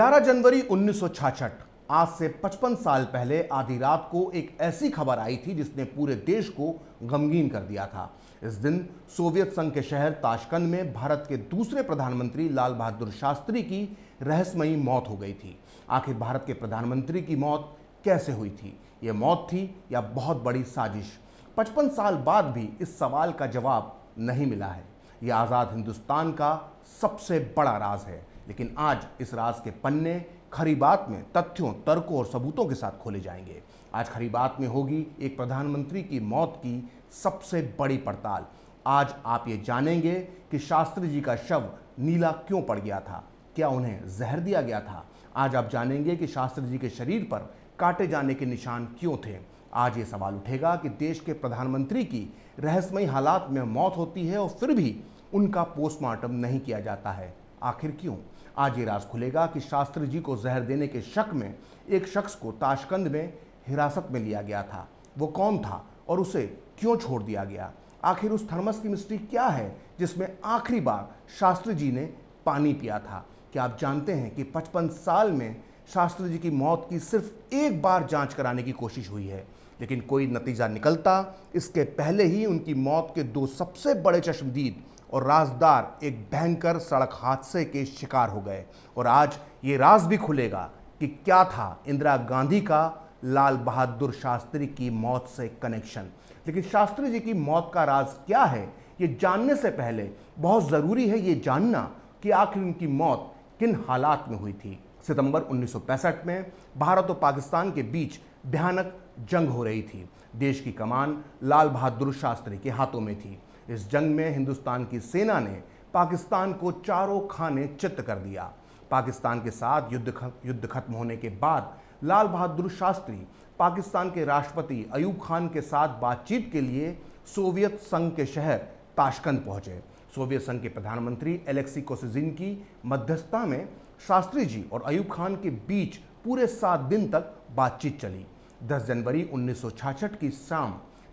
11 जनवरी उन्नीस आज से 55 साल पहले आधी रात को एक ऐसी खबर आई थी जिसने पूरे देश को गमगीन कर दिया था इस दिन सोवियत संघ के शहर ताशकंद में भारत के दूसरे प्रधानमंत्री लाल बहादुर शास्त्री की रहस्यमयी मौत हो गई थी आखिर भारत के प्रधानमंत्री की मौत कैसे हुई थी ये मौत थी या बहुत बड़ी साजिश पचपन साल बाद भी इस सवाल का जवाब नहीं मिला है यह आज़ाद हिंदुस्तान का सबसे बड़ा राज है लेकिन आज इस राज के पन्ने खरीबात में तथ्यों तर्कों और सबूतों के साथ खोले जाएंगे आज खरीबात में होगी एक प्रधानमंत्री की मौत की सबसे बड़ी पड़ताल आज आप ये जानेंगे कि शास्त्री जी का शव नीला क्यों पड़ गया था क्या उन्हें जहर दिया गया था आज आप जानेंगे कि शास्त्री जी के शरीर पर काटे जाने के निशान क्यों थे आज ये सवाल उठेगा कि देश के प्रधानमंत्री की रहस्यमयी हालात में मौत होती है और फिर भी उनका पोस्टमार्टम नहीं किया जाता है आखिर क्यों आज ये राज खुलेगा कि शास्त्री जी को जहर देने के शक में एक शख्स को ताशकंद में हिरासत में लिया गया था वो कौन था और उसे क्यों छोड़ दिया गया आखिर उस थर्मस की मिस्ट्री क्या है जिसमें आखिरी बार शास्त्री जी ने पानी पिया था क्या आप जानते हैं कि पचपन साल में शास्त्री जी की मौत की सिर्फ एक बार जांच कराने की कोशिश हुई है लेकिन कोई नतीजा निकलता इसके पहले ही उनकी मौत के दो सबसे बड़े चश्मदीद और राजदार एक भयंकर सड़क हादसे के शिकार हो गए और आज ये राज भी खुलेगा कि क्या था इंदिरा गांधी का लाल बहादुर शास्त्री की मौत से कनेक्शन लेकिन शास्त्री जी की मौत का राज क्या है ये जानने से पहले बहुत ज़रूरी है ये जानना कि आखिर उनकी मौत किन हालात में हुई थी सितंबर 1965 में भारत और पाकिस्तान के बीच भयानक जंग हो रही थी देश की कमान लाल बहादुर शास्त्री के हाथों में थी इस जंग में हिंदुस्तान की सेना ने पाकिस्तान को चारों खाने चित्त कर दिया पाकिस्तान के साथ युद्ध ख, युद्ध खत्म होने के बाद लाल बहादुर शास्त्री पाकिस्तान के राष्ट्रपति अयूब खान के साथ बातचीत के लिए सोवियत संघ के शहर ताशकंद पहुंचे सोवियत संघ के प्रधानमंत्री एलेक्सी कोसेजिन की मध्यस्थता में शास्त्री जी और अयूब खान के बीच पूरे सात दिन तक बातचीत चली 10 जनवरी 1966 की शाम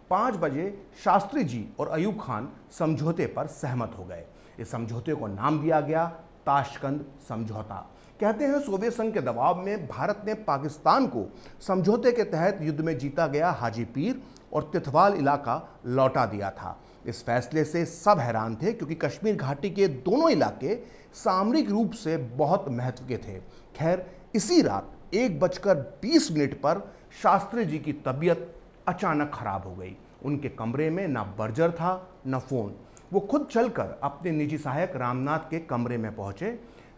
पाँच बजे शास्त्री जी और अयूब खान समझौते पर सहमत हो गए इस समझौते को नाम दिया गया ताशकंद समझौता कहते हैं सोवियत संघ के दबाव में भारत ने पाकिस्तान को समझौते के तहत युद्ध में जीता गया हाजी पीर और तिथवाल इलाका लौटा दिया था इस फैसले से सब हैरान थे क्योंकि कश्मीर घाटी के दोनों इलाके सामरिक रूप से बहुत महत्व के थे खैर इसी रात एक बजकर बीस मिनट पर शास्त्री जी की तबीयत अचानक खराब हो गई उनके कमरे में ना बर्जर था न फ़ोन वो खुद चलकर अपने निजी सहायक रामनाथ के कमरे में पहुंचे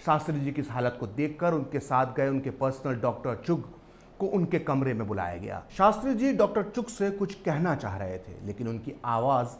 शास्त्री जी की इस हालत को देखकर उनके साथ गए उनके पर्सनल डॉक्टर चुग को उनके कमरे में बुलाया गया शास्त्री जी डॉक्टर चुग से कुछ कहना चाह रहे थे लेकिन उनकी आवाज़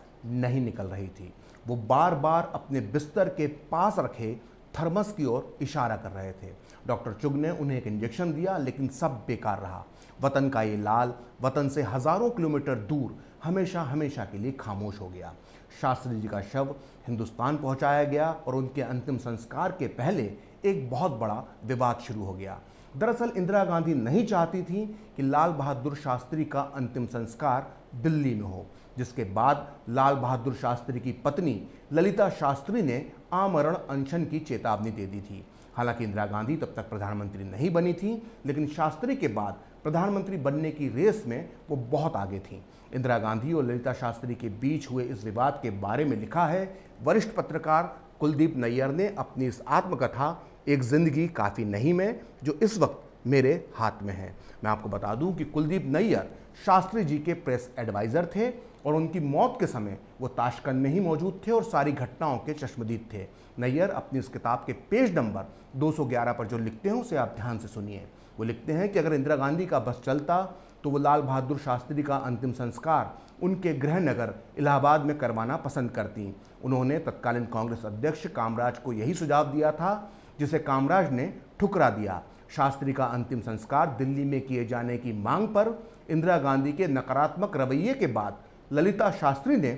नहीं निकल रही थी वो बार बार अपने बिस्तर के पास रखे थर्मस की ओर इशारा कर रहे थे डॉक्टर चुग ने उन्हें एक इंजेक्शन दिया लेकिन सब बेकार रहा वतन का ये लाल वतन से हज़ारों किलोमीटर दूर हमेशा हमेशा के लिए खामोश हो गया शास्त्री जी का शव हिंदुस्तान पहुंचाया गया और उनके अंतिम संस्कार के पहले एक बहुत बड़ा विवाद शुरू हो गया दरअसल इंदिरा गांधी नहीं चाहती थी कि लाल बहादुर शास्त्री का अंतिम संस्कार दिल्ली में हो जिसके बाद लाल बहादुर शास्त्री की पत्नी ललिता शास्त्री ने आमरण अनशन की चेतावनी दे दी थी हालांकि इंदिरा गांधी तब तक प्रधानमंत्री नहीं बनी थी लेकिन शास्त्री के बाद प्रधानमंत्री बनने की रेस में वो बहुत आगे थीं इंदिरा गांधी और ललिता शास्त्री के बीच हुए इस विवाद के बारे में लिखा है वरिष्ठ पत्रकार कुलदीप नैयर ने अपनी इस आत्मकथा एक ज़िंदगी काफ़ी नहीं में जो इस वक्त मेरे हाथ में है मैं आपको बता दूं कि कुलदीप नैयर शास्त्री जी के प्रेस एडवाइज़र थे और उनकी मौत के समय वो ताशकंद में ही मौजूद थे और सारी घटनाओं के चश्मदीद थे नैयर अपनी उस किताब के पेज नंबर 211 पर जो लिखते हैं उसे आप ध्यान से सुनिए वो लिखते हैं कि अगर इंदिरा गांधी का बस चलता तो वो लाल बहादुर शास्त्री का अंतिम संस्कार उनके गृह नगर इलाहाबाद में करवाना पसंद करती उन्होंने तत्कालीन कांग्रेस अध्यक्ष कामराज को यही सुझाव दिया था जिसे कामराज ने ठुकरा दिया शास्त्री का अंतिम संस्कार दिल्ली में किए जाने की मांग पर इंदिरा गांधी के नकारात्मक रवैये के बाद ललिता शास्त्री ने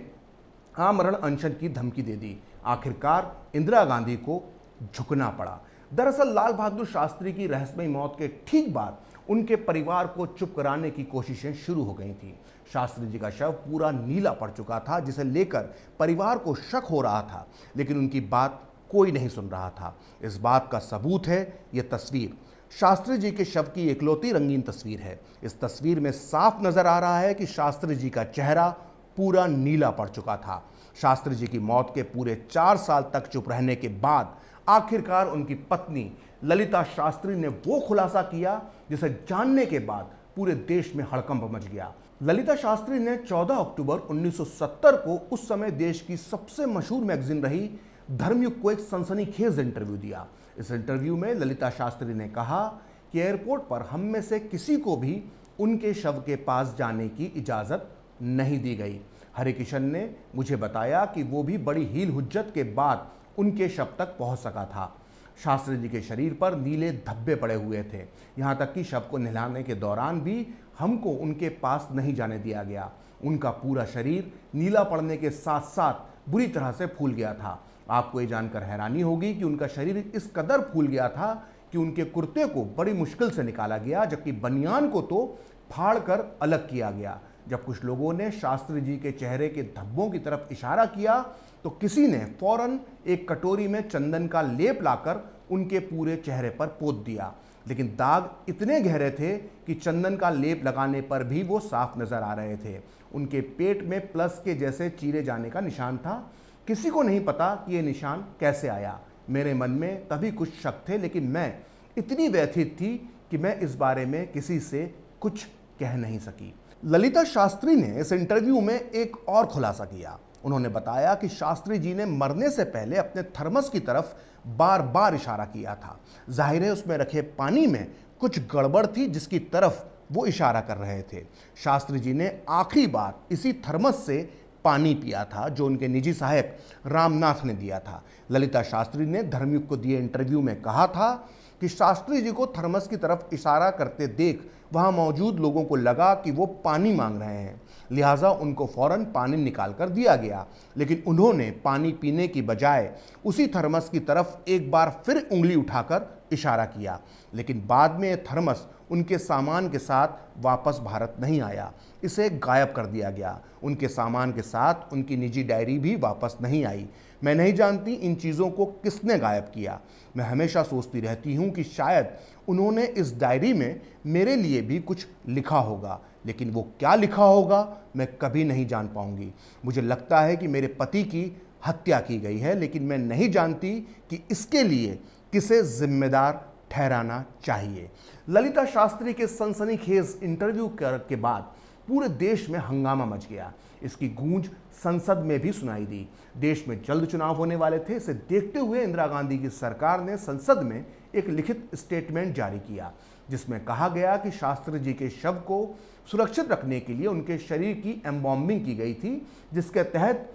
आमरण अनशन की धमकी दे दी आखिरकार इंदिरा गांधी को झुकना पड़ा दरअसल लाल बहादुर शास्त्री की रहस्यमय मौत के ठीक बाद उनके परिवार को चुप कराने की कोशिशें शुरू हो गई थीं शास्त्री जी का शव पूरा नीला पड़ चुका था जिसे लेकर परिवार को शक हो रहा था लेकिन उनकी बात कोई नहीं सुन रहा था इस बात का सबूत है यह तस्वीर शास्त्री जी के शव की एकलौती रंगीन तस्वीर है इस तस्वीर में साफ नजर आ रहा है कि शास्त्री जी का चेहरा पूरा नीला पड़ चुका था शास्त्री जी की मौत के पूरे चार साल तक चुप रहने के बाद आखिरकार उनकी पत्नी ललिता शास्त्री ने वो खुलासा किया जिसे जानने के बाद पूरे देश में हड़कंप मच गया ललिता शास्त्री ने 14 अक्टूबर 1970 को उस समय देश की सबसे मशहूर मैगजीन रही धर्मयुग को एक सनसनीखेज इंटरव्यू दिया इस इंटरव्यू में ललिता शास्त्री ने कहा कि एयरपोर्ट पर हम में से किसी को भी उनके शव के पास जाने की इजाज़त नहीं दी गई हरे किशन ने मुझे बताया कि वो भी बड़ी हील हुज्जत के बाद उनके शव तक पहुंच सका था शास्त्री जी के शरीर पर नीले धब्बे पड़े हुए थे यहाँ तक कि शव को नहलाने के दौरान भी हमको उनके पास नहीं जाने दिया गया उनका पूरा शरीर नीला पड़ने के साथ साथ बुरी तरह से फूल गया था आपको ये जानकर हैरानी होगी कि उनका शरीर इस कदर फूल गया था कि उनके कुर्ते को बड़ी मुश्किल से निकाला गया जबकि बनियान को तो फाड़ कर अलग किया गया जब कुछ लोगों ने शास्त्री जी के चेहरे के धब्बों की तरफ इशारा किया तो किसी ने फौरन एक कटोरी में चंदन का लेप लाकर उनके पूरे चेहरे पर पोत दिया लेकिन दाग इतने गहरे थे कि चंदन का लेप लगाने पर भी वो साफ नज़र आ रहे थे उनके पेट में प्लस के जैसे चीरे जाने का निशान था किसी को नहीं पता कि ये निशान कैसे आया मेरे मन में तभी कुछ शक थे लेकिन मैं इतनी व्यथित थी कि मैं इस बारे में किसी से कुछ कह नहीं सकी ललिता शास्त्री ने इस इंटरव्यू में एक और खुलासा किया उन्होंने बताया कि शास्त्री जी ने मरने से पहले अपने थर्मस की तरफ बार बार इशारा किया था जाहिर है उसमें रखे पानी में कुछ गड़बड़ थी जिसकी तरफ वो इशारा कर रहे थे शास्त्री जी ने आखिरी बार इसी थर्मस से पानी पिया था जो उनके निजी साहेब रामनाथ ने दिया था ललिता शास्त्री ने धर्मयुग को दिए इंटरव्यू में कहा था कि शास्त्री जी को थर्मस की तरफ इशारा करते देख वहाँ मौजूद लोगों को लगा कि वो पानी मांग रहे हैं लिहाजा उनको फ़ौर पानी निकाल कर दिया गया लेकिन उन्होंने पानी पीने की बजाय उसी थर्मस की तरफ एक बार फिर उंगली उठाकर इशारा किया लेकिन बाद में थर्मस उनके सामान के साथ वापस भारत नहीं आया इसे गायब कर दिया गया उनके सामान के साथ उनकी निजी डायरी भी वापस नहीं आई मैं नहीं जानती इन चीज़ों को किसने गायब किया मैं हमेशा सोचती रहती हूँ कि शायद उन्होंने इस डायरी में मेरे लिए भी कुछ लिखा होगा लेकिन वो क्या लिखा होगा मैं कभी नहीं जान पाऊँगी मुझे लगता है कि मेरे पति की हत्या की गई है लेकिन मैं नहीं जानती कि इसके लिए किसे जिम्मेदार ठहराना चाहिए ललिता शास्त्री के सनसनीखेज इंटरव्यू कर के बाद पूरे देश में हंगामा मच गया इसकी गूंज संसद में भी सुनाई दी देश में जल्द चुनाव होने वाले थे इसे देखते हुए इंदिरा गांधी की सरकार ने संसद में एक लिखित स्टेटमेंट जारी किया जिसमें कहा गया कि शास्त्री जी के शव को सुरक्षित रखने के लिए उनके शरीर की एम्बॉम्बिंग की गई थी जिसके तहत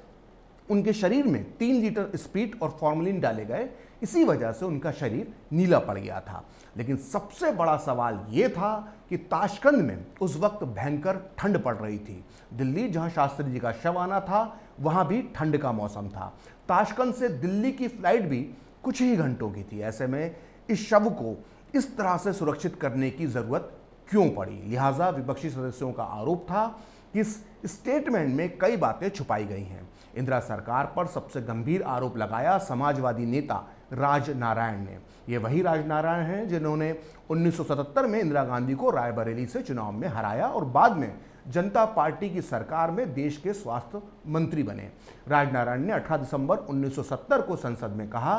उनके शरीर में तीन लीटर स्पीड और फॉर्मलिन डाले गए इसी वजह से उनका शरीर नीला पड़ गया था लेकिन सबसे बड़ा सवाल ये था कि ताशकंद में उस वक्त भयंकर ठंड पड़ रही थी दिल्ली जहां शास्त्री जी का शव आना था वहां भी ठंड का मौसम था ताशकंद से दिल्ली की फ्लाइट भी कुछ ही घंटों की थी ऐसे में इस शव को इस तरह से सुरक्षित करने की ज़रूरत क्यों पड़ी लिहाजा विपक्षी सदस्यों का आरोप था कि इस स्टेटमेंट में कई बातें छुपाई गई हैं इंदिरा सरकार पर सबसे गंभीर आरोप लगाया समाजवादी नेता राज नारायण ने ये वही राज नारायण हैं जिन्होंने 1977 में इंदिरा गांधी को रायबरेली से चुनाव में हराया और बाद में जनता पार्टी की सरकार में देश के स्वास्थ्य मंत्री बने राजनारायण ने 18 दिसंबर 1970 को संसद में कहा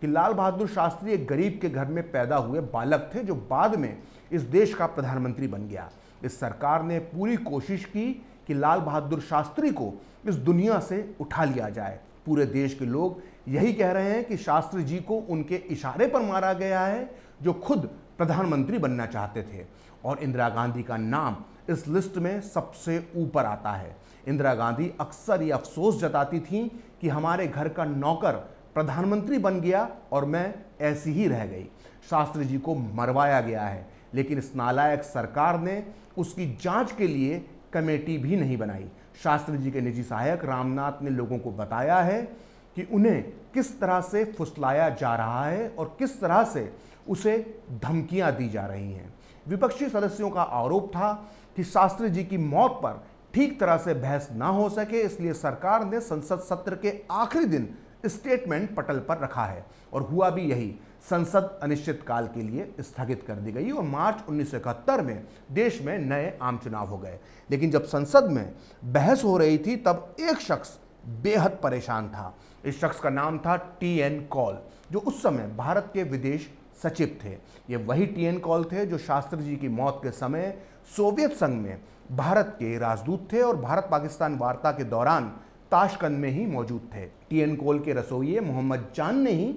कि लाल बहादुर शास्त्री एक गरीब के घर में पैदा हुए बालक थे जो बाद में इस देश का प्रधानमंत्री बन गया इस सरकार ने पूरी कोशिश की कि लाल बहादुर शास्त्री को इस दुनिया से उठा लिया जाए पूरे देश के लोग यही कह रहे हैं कि शास्त्री जी को उनके इशारे पर मारा गया है जो खुद प्रधानमंत्री बनना चाहते थे और इंदिरा गांधी का नाम इस लिस्ट में सबसे ऊपर आता है इंदिरा गांधी अक्सर ये अफसोस जताती थीं कि हमारे घर का नौकर प्रधानमंत्री बन गया और मैं ऐसी ही रह गई शास्त्री जी को मरवाया गया है लेकिन इस नालायक सरकार ने उसकी जांच के लिए कमेटी भी नहीं बनाई शास्त्री जी के निजी सहायक रामनाथ ने लोगों को बताया है कि उन्हें किस तरह से फुसलाया जा रहा है और किस तरह से उसे धमकियां दी जा रही हैं विपक्षी सदस्यों का आरोप था कि शास्त्री जी की मौत पर ठीक तरह से बहस ना हो सके इसलिए सरकार ने संसद सत्र के आखिरी दिन स्टेटमेंट पटल पर रखा है और हुआ भी यही संसद अनिश्चितकाल के लिए स्थगित कर दी गई और मार्च उन्नीस में देश में नए आम चुनाव हो गए लेकिन जब संसद में बहस हो रही थी तब एक शख्स बेहद परेशान था इस शख्स का नाम था टी एन कॉल जो उस समय भारत के विदेश सचिव थे ये वही टी एन कॉल थे जो शास्त्री जी की मौत के समय सोवियत संघ में भारत के राजदूत थे और भारत पाकिस्तान वार्ता के दौरान ताशकंद में ही मौजूद थे टी एन कॉल के रसोइये मोहम्मद जान ने ही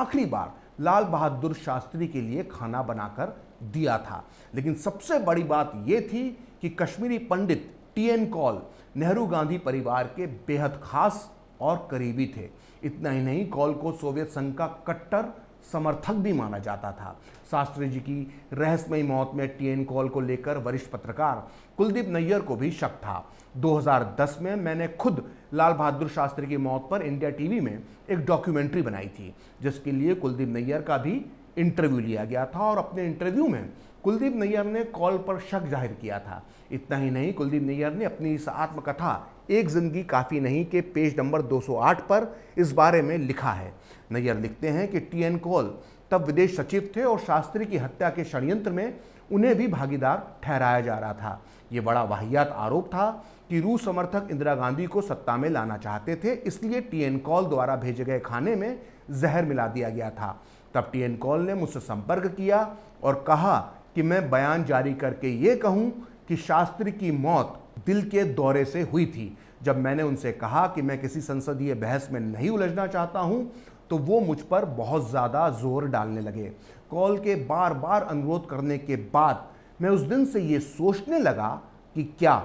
आखिरी बार लाल बहादुर शास्त्री के लिए खाना बनाकर दिया था लेकिन सबसे बड़ी बात यह थी कि कश्मीरी पंडित टी एन कॉल नेहरू गांधी परिवार के बेहद खास और करीबी थे इतना ही नहीं कॉल को सोवियत संघ का कट्टर समर्थक भी माना जाता था शास्त्री जी की रहस्यमय मौत में टीएन कॉल को लेकर वरिष्ठ पत्रकार कुलदीप नैयर को भी शक था 2010 में मैंने खुद लाल बहादुर शास्त्री की मौत पर इंडिया टीवी में एक डॉक्यूमेंट्री बनाई थी जिसके लिए कुलदीप नैयर का भी इंटरव्यू लिया गया था और अपने इंटरव्यू में कुलदीप नैयर ने कॉल पर शक जाहिर किया था इतना ही नहीं कुलदीप नैयर ने अपनी इस आत्मकथा एक जिंदगी काफ़ी नहीं के पेज नंबर 208 पर इस बारे में लिखा है नैयर लिखते हैं कि टीएन कॉल तब विदेश सचिव थे और शास्त्री की हत्या के षडयंत्र में उन्हें भी भागीदार ठहराया जा रहा था ये बड़ा वाहियात आरोप था कि रूस समर्थक इंदिरा गांधी को सत्ता में लाना चाहते थे इसलिए टी एन कॉल द्वारा भेजे गए खाने में जहर मिला दिया गया था तब टी एन कॉल ने मुझसे संपर्क किया और कहा कि मैं बयान जारी करके ये कहूँ कि शास्त्री की मौत दिल के दौरे से हुई थी जब मैंने उनसे कहा कि मैं किसी संसदीय बहस में नहीं उलझना चाहता हूँ तो वो मुझ पर बहुत ज़्यादा जोर डालने लगे कॉल के बार बार अनुरोध करने के बाद मैं उस दिन से ये सोचने लगा कि क्या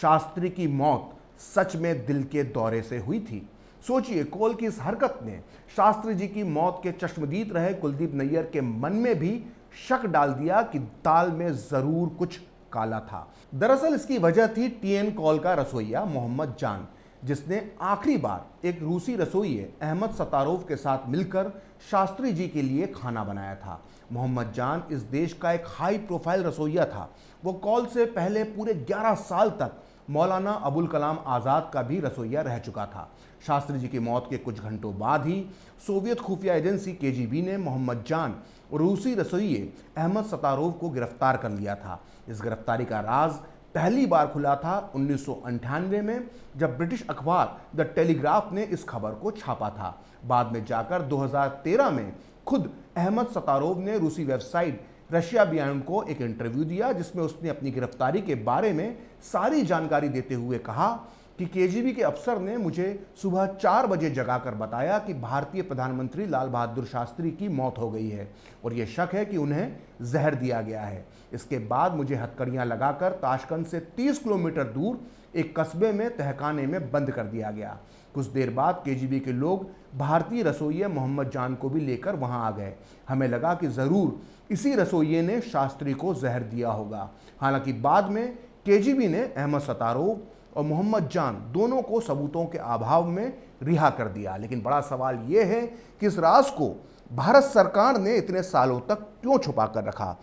शास्त्री की मौत सच में दिल के दौरे से हुई थी सोचिए कॉल की इस हरकत ने शास्त्री जी की मौत के चश्मदीद रहे कुलदीप नैयर के मन में भी शक डाल दिया कि दाल में ज़रूर कुछ काला था दरअसल इसकी वजह थी टीएन कॉल का रसोईया मोहम्मद जान जिसने आखिरी बार एक रूसी रसोई अहमद सतारोव के साथ मिलकर शास्त्री जी के लिए खाना बनाया था मोहम्मद जान इस देश का एक हाई प्रोफाइल रसोइया था वो कॉल से पहले पूरे 11 साल तक मौलाना अबुल कलाम आज़ाद का भी रसोईया रह चुका था शास्त्री जी की मौत के कुछ घंटों बाद ही सोवियत खुफिया एजेंसी के ने मोहम्मद जान रूसी रसोई अहमद सतारोव को गिरफ्तार कर लिया था इस गिरफ्तारी का राज पहली बार खुला था उन्नीस में जब ब्रिटिश अखबार द टेलीग्राफ ने इस खबर को छापा था बाद में जाकर 2013 में खुद अहमद सतारोव ने रूसी वेबसाइट रशिया बियान को एक इंटरव्यू दिया जिसमें उसने अपनी गिरफ्तारी के बारे में सारी जानकारी देते हुए कहा कि केजीबी के अफसर ने मुझे सुबह चार बजे जगाकर बताया कि भारतीय प्रधानमंत्री लाल बहादुर शास्त्री की मौत हो गई है और यह शक है कि उन्हें जहर दिया गया है इसके बाद मुझे हथकड़ियाँ लगाकर ताशकंद से 30 किलोमीटर दूर एक कस्बे में तहखाने में बंद कर दिया गया कुछ देर बाद केजीबी के लोग भारतीय रसोइये मोहम्मद जान को भी लेकर वहाँ आ गए हमें लगा कि ज़रूर इसी रसोइये ने शास्त्री को जहर दिया होगा हालांकि बाद में केजीबी ने अहमद सतारो और मोहम्मद जान दोनों को सबूतों के अभाव में रिहा कर दिया लेकिन बड़ा सवाल ये है कि इस राज को भारत सरकार ने इतने सालों तक क्यों छुपा कर रखा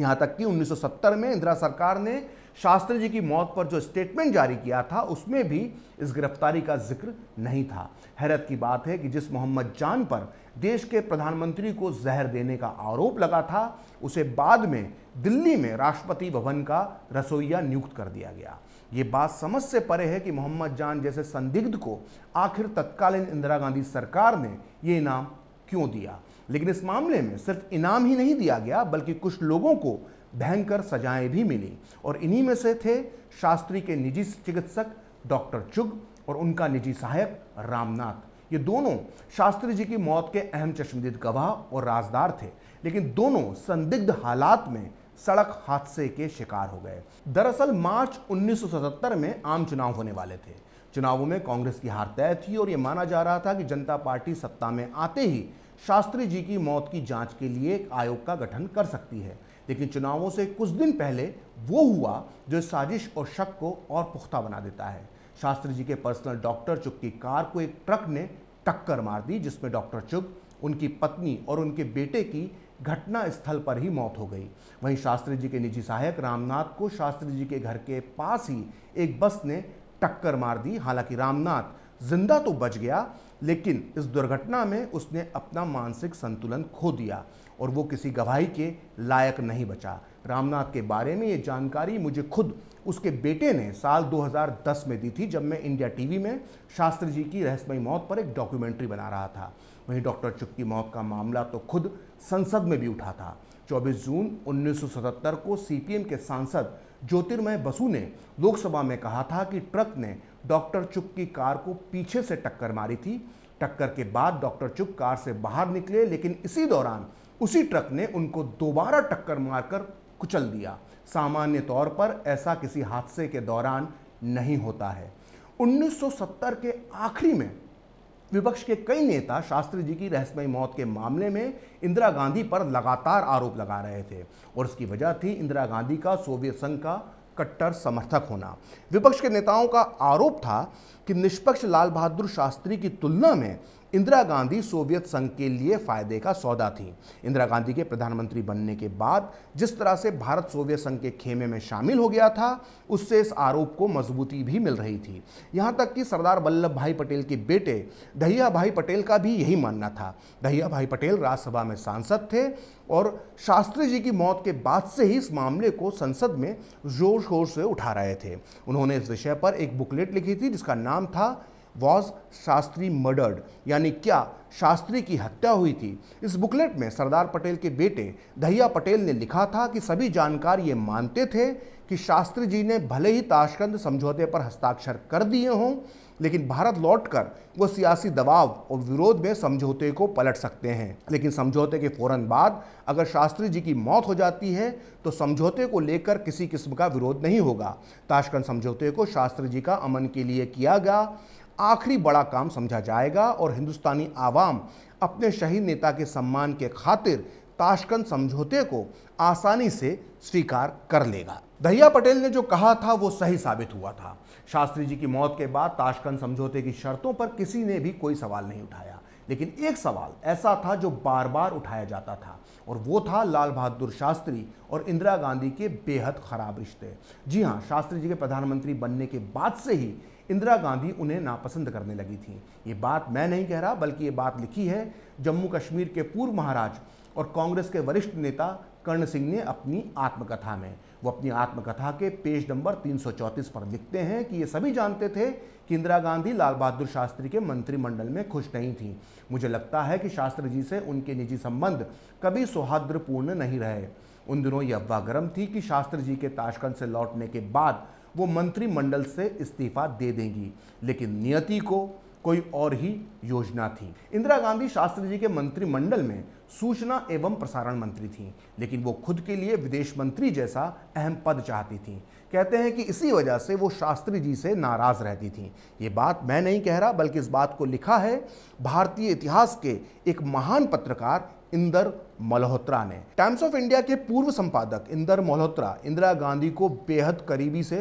यहाँ तक कि 1970 में इंदिरा सरकार ने शास्त्री जी की मौत पर जो स्टेटमेंट जारी किया था उसमें भी इस गिरफ्तारी का जिक्र नहीं था हैरत की बात है कि जिस मोहम्मद जान पर देश के प्रधानमंत्री को जहर देने का आरोप लगा था उसे बाद में दिल्ली में राष्ट्रपति भवन का रसोईया नियुक्त कर दिया गया ये बात समझ से परे है कि मोहम्मद जान जैसे संदिग्ध को आखिर तत्कालीन इंदिरा गांधी सरकार ने ये इनाम क्यों दिया लेकिन इस मामले में सिर्फ इनाम ही नहीं दिया गया बल्कि कुछ लोगों को भयंकर सजाएं भी मिली और इन्हीं में से थे शास्त्री के निजी चिकित्सक डॉक्टर चुग और उनका निजी सहायक रामनाथ ये दोनों शास्त्री जी की मौत के अहम चश्मदीद गवाह और राजदार थे लेकिन दोनों संदिग्ध हालात में सड़क हादसे के शिकार हो गए दरअसल मार्च 1977 में आम चुनाव होने वाले थे चुनावों में कांग्रेस की हार तय थी और ये माना जा रहा था कि जनता पार्टी सत्ता में आते ही शास्त्री जी की मौत की जांच के लिए एक आयोग का गठन कर सकती है लेकिन चुनावों से कुछ दिन पहले वो हुआ जो साजिश और शक को और पुख्ता बना देता है शास्त्री जी के पर्सनल डॉक्टर चुप की कार को एक ट्रक ने टक्कर मार दी जिसमें डॉक्टर चुप उनकी पत्नी और उनके बेटे की घटना स्थल पर ही मौत हो गई वहीं शास्त्री जी के निजी सहायक रामनाथ को शास्त्री जी के घर के पास ही एक बस ने टक्कर मार दी हालांकि रामनाथ जिंदा तो बच गया लेकिन इस दुर्घटना में उसने अपना मानसिक संतुलन खो दिया और वो किसी गवाही के लायक नहीं बचा रामनाथ के बारे में ये जानकारी मुझे खुद उसके बेटे ने साल 2010 में दी थी जब मैं इंडिया टीवी में शास्त्री जी की रहस्यमय मौत पर एक डॉक्यूमेंट्री बना रहा था वहीं डॉक्टर चुप की मौत का मामला तो खुद संसद में भी उठा था 24 जून 1977 को सीपीएम के सांसद ज्योतिर्मय बसु ने लोकसभा में कहा था कि ट्रक ने डॉक्टर चुप की कार को पीछे से टक्कर मारी थी टक्कर के बाद डॉक्टर चुप कार से बाहर निकले लेकिन इसी दौरान उसी ट्रक ने उनको दोबारा टक्कर मारकर कुचल दिया सामान्य तौर पर ऐसा किसी हादसे के दौरान नहीं होता है 1970 के आखिरी में विपक्ष के कई नेता शास्त्री जी की रहस्यमय मौत के मामले में इंदिरा गांधी पर लगातार आरोप लगा रहे थे और इसकी वजह थी इंदिरा गांधी का सोवियत संघ का कट्टर समर्थक होना विपक्ष के नेताओं का आरोप था कि निष्पक्ष लाल बहादुर शास्त्री की तुलना में इंदिरा गांधी सोवियत संघ के लिए फायदे का सौदा थी इंदिरा गांधी के प्रधानमंत्री बनने के बाद जिस तरह से भारत सोवियत संघ के खेमे में शामिल हो गया था उससे इस आरोप को मजबूती भी मिल रही थी यहाँ तक कि सरदार वल्लभ भाई पटेल के बेटे दहिया भाई पटेल का भी यही मानना था दहिया भाई पटेल राज्यसभा में सांसद थे और शास्त्री जी की मौत के बाद से ही इस मामले को संसद में जोर शोर से उठा रहे थे उन्होंने इस विषय पर एक बुकलेट लिखी थी जिसका नाम था वॉज शास्त्री मर्डर्ड यानी क्या शास्त्री की हत्या हुई थी इस बुकलेट में सरदार पटेल के बेटे दहिया पटेल ने लिखा था कि सभी जानकार ये मानते थे कि शास्त्री जी ने भले ही ताशकंद समझौते पर हस्ताक्षर कर दिए हों लेकिन भारत लौटकर वो सियासी दबाव और विरोध में समझौते को पलट सकते हैं लेकिन समझौते के फौरन बाद अगर शास्त्री जी की मौत हो जाती है तो समझौते को लेकर किसी किस्म का विरोध नहीं होगा ताशकंद समझौते को शास्त्री जी का अमन के लिए किया गया आखिरी बड़ा काम समझा जाएगा और हिंदुस्तानी आवाम अपने शहीद नेता के सम्मान के खातिर ताशकंद समझौते को आसानी से स्वीकार कर लेगा दहिया पटेल ने जो कहा था वो सही साबित हुआ था शास्त्री जी की मौत के बाद ताशकंद समझौते की शर्तों पर किसी ने भी कोई सवाल नहीं उठाया लेकिन एक सवाल ऐसा था जो बार बार उठाया जाता था और वो था लाल बहादुर शास्त्री और इंदिरा गांधी के बेहद ख़राब रिश्ते जी हाँ शास्त्री जी के प्रधानमंत्री बनने के बाद से ही इंदिरा गांधी उन्हें नापसंद करने लगी थी ये बात मैं नहीं कह रहा बल्कि ये बात लिखी है जम्मू कश्मीर के पूर्व महाराज और कांग्रेस के वरिष्ठ नेता कर्ण सिंह ने अपनी आत्मकथा में वो अपनी आत्मकथा के पेज नंबर 334 पर लिखते हैं कि ये सभी जानते थे कि इंदिरा गांधी लाल बहादुर शास्त्री के मंत्रिमंडल में खुश नहीं थी मुझे लगता है कि शास्त्री जी से उनके निजी संबंध कभी सौहार्द्रपूर्ण नहीं रहे उन दिनों यह अफवाह गर्म थी कि शास्त्री जी के ताशकंद से लौटने के बाद वो मंत्रिमंडल से इस्तीफा दे देंगी लेकिन नियति को कोई और ही योजना थी इंदिरा गांधी शास्त्री जी के मंत्रिमंडल में सूचना एवं प्रसारण मंत्री थीं लेकिन वो खुद के लिए विदेश मंत्री जैसा अहम पद चाहती थीं कहते हैं कि इसी वजह से वो शास्त्री जी से नाराज़ रहती थीं ये बात मैं नहीं कह रहा बल्कि इस बात को लिखा है भारतीय इतिहास के एक महान पत्रकार इंदर मल्होत्रा ने टाइम्स ऑफ इंडिया के पूर्व संपादक इंदर मल्होत्रा इंदिरा गांधी को बेहद करीबी से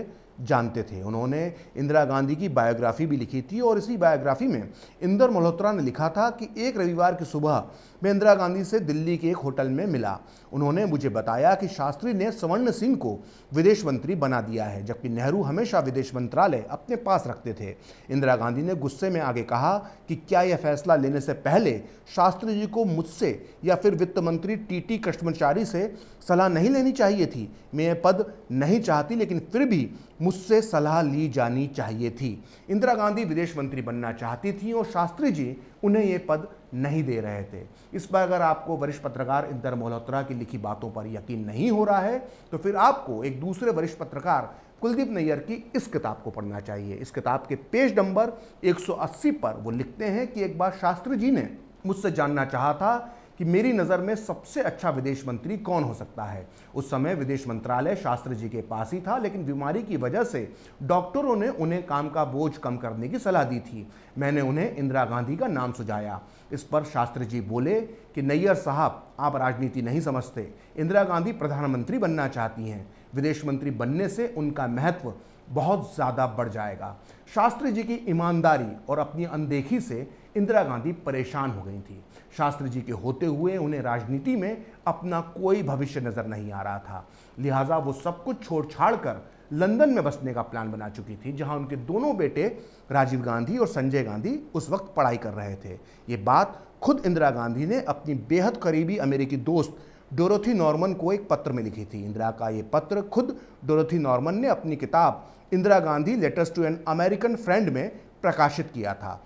जानते थे उन्होंने इंदिरा गांधी की बायोग्राफी भी लिखी थी और इसी बायोग्राफी में इंदर मल्होत्रा ने लिखा था कि एक रविवार की सुबह मैं इंदिरा गांधी से दिल्ली के एक होटल में मिला उन्होंने मुझे बताया कि शास्त्री ने स्वर्ण सिंह को विदेश मंत्री बना दिया है जबकि नेहरू हमेशा विदेश मंत्रालय अपने पास रखते थे इंदिरा गांधी ने गुस्से में आगे कहा कि क्या यह फैसला लेने से पहले शास्त्री जी को मुझसे या फिर वित्त मंत्री टी टी कृष्णचारी से सलाह नहीं लेनी चाहिए थी मैं यह पद नहीं चाहती लेकिन फिर भी मुझसे सलाह ली जानी चाहिए थी इंदिरा गांधी विदेश मंत्री बनना चाहती थी और शास्त्री जी उन्हें ये पद नहीं दे रहे थे इस पर अगर आपको वरिष्ठ पत्रकार इंदर मल्होत्रा की लिखी बातों पर यकीन नहीं हो रहा है तो फिर आपको एक दूसरे वरिष्ठ पत्रकार कुलदीप नैयर की इस किताब को पढ़ना चाहिए इस किताब के पेज नंबर 180 पर वो लिखते हैं कि एक बार शास्त्री जी ने मुझसे जानना चाहा था कि मेरी नज़र में सबसे अच्छा विदेश मंत्री कौन हो सकता है उस समय विदेश मंत्रालय शास्त्र जी के पास ही था लेकिन बीमारी की वजह से डॉक्टरों ने उन्हें काम का बोझ कम करने की सलाह दी थी मैंने उन्हें इंदिरा गांधी का नाम सुझाया इस पर शास्त्री जी बोले कि नैयर साहब आप राजनीति नहीं समझते इंदिरा गांधी प्रधानमंत्री बनना चाहती हैं विदेश मंत्री बनने से उनका महत्व बहुत ज़्यादा बढ़ जाएगा शास्त्री जी की ईमानदारी और अपनी अनदेखी से इंदिरा गांधी परेशान हो गई थी शास्त्री जी के होते हुए उन्हें राजनीति में अपना कोई भविष्य नज़र नहीं आ रहा था लिहाजा वो सब कुछ छोड़ छाड़ कर लंदन में बसने का प्लान बना चुकी थी जहां उनके दोनों बेटे राजीव गांधी और संजय गांधी उस वक्त पढ़ाई कर रहे थे ये बात खुद इंदिरा गांधी ने अपनी बेहद करीबी अमेरिकी दोस्त डोरोथी नॉर्मन को एक पत्र में लिखी थी इंदिरा का ये पत्र खुद डोरोथी नॉर्मन ने अपनी किताब Indira Gandhi letters to an American friend में प्रकाशित किया था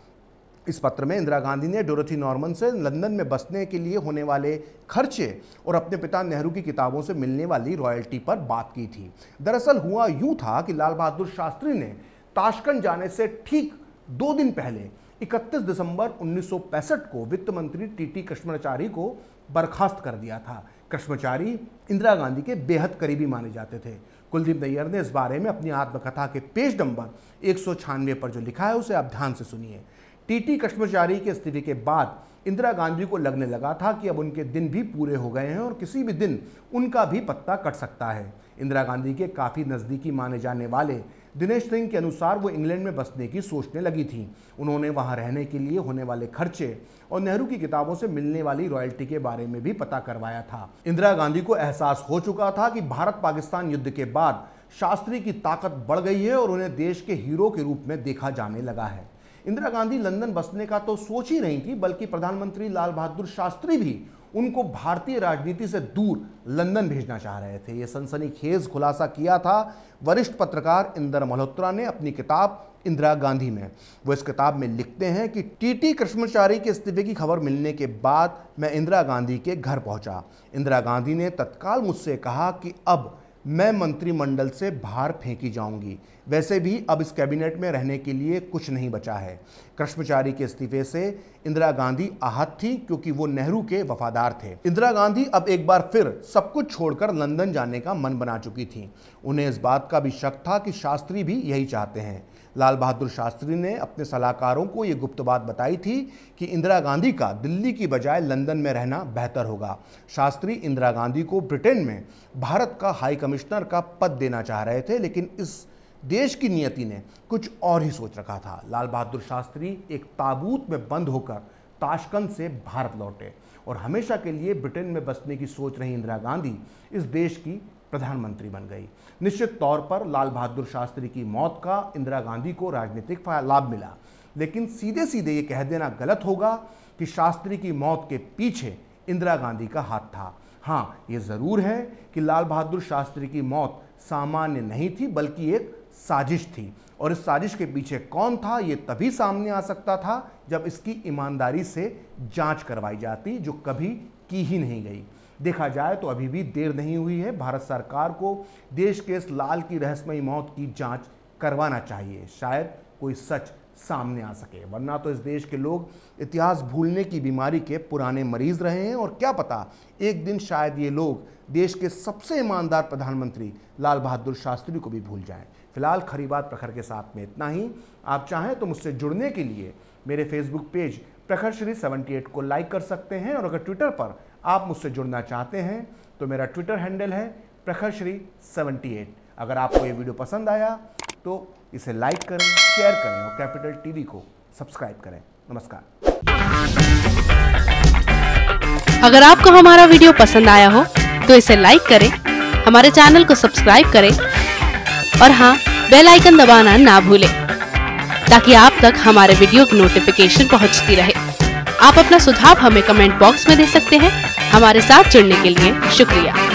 इस पत्र में इंदिरा गांधी ने डोरथी नॉर्मन से लंदन में बसने के लिए होने वाले खर्चे और अपने पिता नेहरू की किताबों से मिलने वाली रॉयल्टी पर बात की थी दरअसल हुआ यूँ था कि लाल बहादुर शास्त्री ने ताशकंद जाने से ठीक दो दिन पहले 31 दिसंबर 1965 को वित्त मंत्री टीटी कृष्णाचारी को बर्खास्त कर दिया था कृष्णाचारी इंदिरा गांधी के बेहद करीबी माने जाते थे कुलदीप नैयर ने इस बारे में अपनी आत्मकथा के पेज नंबर एक पर जो लिखा है उसे आप ध्यान से सुनिए टीटी कश्मचारी के इस्तीफे के बाद इंदिरा गांधी को लगने लगा था कि अब उनके दिन भी पूरे हो गए हैं और किसी भी दिन उनका भी पत्ता कट सकता है इंदिरा गांधी के काफ़ी नज़दीकी माने जाने वाले दिनेश सिंह के अनुसार वो इंग्लैंड में बसने की सोचने लगी थी उन्होंने वहाँ रहने के लिए होने वाले खर्चे और नेहरू की किताबों से मिलने वाली रॉयल्टी के बारे में भी पता करवाया था इंदिरा गांधी को एहसास हो चुका था कि भारत पाकिस्तान युद्ध के बाद शास्त्री की ताकत बढ़ गई है और उन्हें देश के हीरो के रूप में देखा जाने लगा है इंदिरा गांधी लंदन बसने का तो सोच ही नहीं थी बल्कि प्रधानमंत्री लाल बहादुर शास्त्री भी उनको भारतीय राजनीति से दूर लंदन भेजना चाह रहे थे ये सनसनीखेज खुलासा किया था वरिष्ठ पत्रकार इंदर मल्होत्रा ने अपनी किताब इंदिरा गांधी में वो इस किताब में लिखते हैं कि टीटी कृष्णाचारी के इस्तीफे की खबर मिलने के बाद मैं इंदिरा गांधी के घर पहुंचा इंदिरा गांधी ने तत्काल मुझसे कहा कि अब मैं मंत्रिमंडल से बाहर फेंकी जाऊंगी वैसे भी अब इस कैबिनेट में रहने के लिए कुछ नहीं बचा है कृष्णचारी के इस्तीफे से इंदिरा गांधी आहत थी क्योंकि वो नेहरू के वफादार थे इंदिरा गांधी अब एक बार फिर सब कुछ छोड़कर लंदन जाने का मन बना चुकी थी उन्हें इस बात का भी शक था कि शास्त्री भी यही चाहते हैं लाल बहादुर शास्त्री ने अपने सलाहकारों को ये गुप्त बात बताई थी कि इंदिरा गांधी का दिल्ली की बजाय लंदन में रहना बेहतर होगा शास्त्री इंदिरा गांधी को ब्रिटेन में भारत का हाई कमिश्नर का पद देना चाह रहे थे लेकिन इस देश की नियति ने कुछ और ही सोच रखा था लाल बहादुर शास्त्री एक ताबूत में बंद होकर ताशकंद से भारत लौटे और हमेशा के लिए ब्रिटेन में बसने की सोच रही इंदिरा गांधी इस देश की प्रधानमंत्री बन गई निश्चित तौर पर लाल बहादुर शास्त्री की मौत का इंदिरा गांधी को राजनीतिक लाभ मिला लेकिन सीधे सीधे ये कह देना गलत होगा कि शास्त्री की मौत के पीछे इंदिरा गांधी का हाथ था हाँ ये ज़रूर है कि लाल बहादुर शास्त्री की मौत सामान्य नहीं थी बल्कि एक साजिश थी और इस साजिश के पीछे कौन था ये तभी सामने आ सकता था जब इसकी ईमानदारी से जांच करवाई जाती जो कभी की ही नहीं गई देखा जाए तो अभी भी देर नहीं हुई है भारत सरकार को देश के इस लाल की रहस्यमयी मौत की जांच करवाना चाहिए शायद कोई सच सामने आ सके वरना तो इस देश के लोग इतिहास भूलने की बीमारी के पुराने मरीज रहे हैं और क्या पता एक दिन शायद ये लोग देश के सबसे ईमानदार प्रधानमंत्री लाल बहादुर शास्त्री को भी भूल जाएं फिलहाल खरी बात प्रखर के साथ में इतना ही आप चाहें तो मुझसे जुड़ने के लिए मेरे फेसबुक पेज प्रखर श्री सेवेंटी को लाइक कर सकते हैं और अगर ट्विटर पर आप मुझसे जुड़ना चाहते हैं तो मेरा ट्विटर हैंडल है प्रखर श्री सेवेंटी एट अगर आपको ये वीडियो पसंद आया तो इसे लाइक करें शेयर करें और कैपिटल टीवी को सब्सक्राइब करें नमस्कार अगर आपको हमारा वीडियो पसंद आया हो तो इसे लाइक करें हमारे चैनल को सब्सक्राइब करें और हाँ बेल आइकन दबाना ना भूलें ताकि आप तक हमारे वीडियो की नोटिफिकेशन पहुंचती रहे आप अपना सुझाव हमें कमेंट बॉक्स में दे सकते हैं हमारे साथ जुड़ने के लिए शुक्रिया